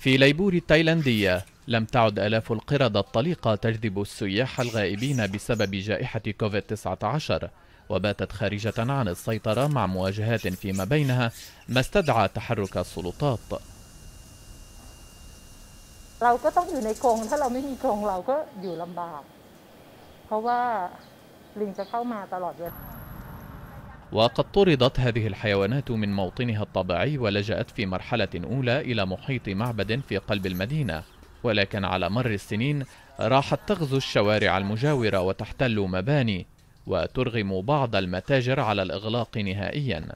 في ليبور التايلاندية لم تعد آلاف القرد الطليقة تجذب السياح الغائبين بسبب جائحة كوفيد-19 وباتت خارجة عن السيطرة مع مواجهات فيما بينها ما استدعى تحرك السلطات وقد طردت هذه الحيوانات من موطنها الطبيعي ولجأت في مرحلة أولى إلى محيط معبد في قلب المدينة ولكن على مر السنين راحت تغزو الشوارع المجاورة وتحتل مباني وترغم بعض المتاجر على الإغلاق نهائيا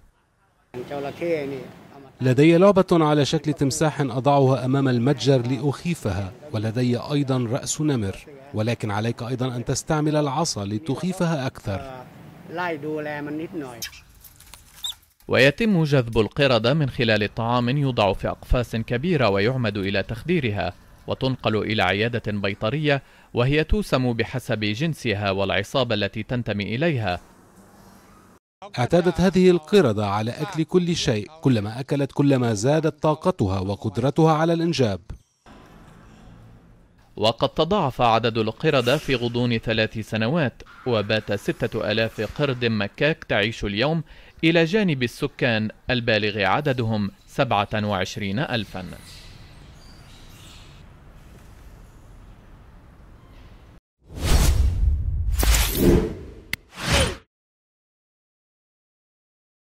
لدي لعبة على شكل تمساح أضعها أمام المتجر لأخيفها ولدي أيضا رأس نمر ولكن عليك أيضا أن تستعمل العصا لتخيفها أكثر ويتم جذب القردة من خلال طعام يوضع في أقفاص كبيرة ويعمد إلى تخديرها وتنقل إلى عيادة بيطرية وهي توسم بحسب جنسها والعصابة التي تنتمي إليها اعتادت هذه القردة على أكل كل شيء كلما أكلت كلما زادت طاقتها وقدرتها على الإنجاب وقد تضاعف عدد القردة في غضون ثلاث سنوات وبات ستة ألاف قرد مكاك تعيش اليوم إلى جانب السكان البالغ عددهم وعشرين ألفاً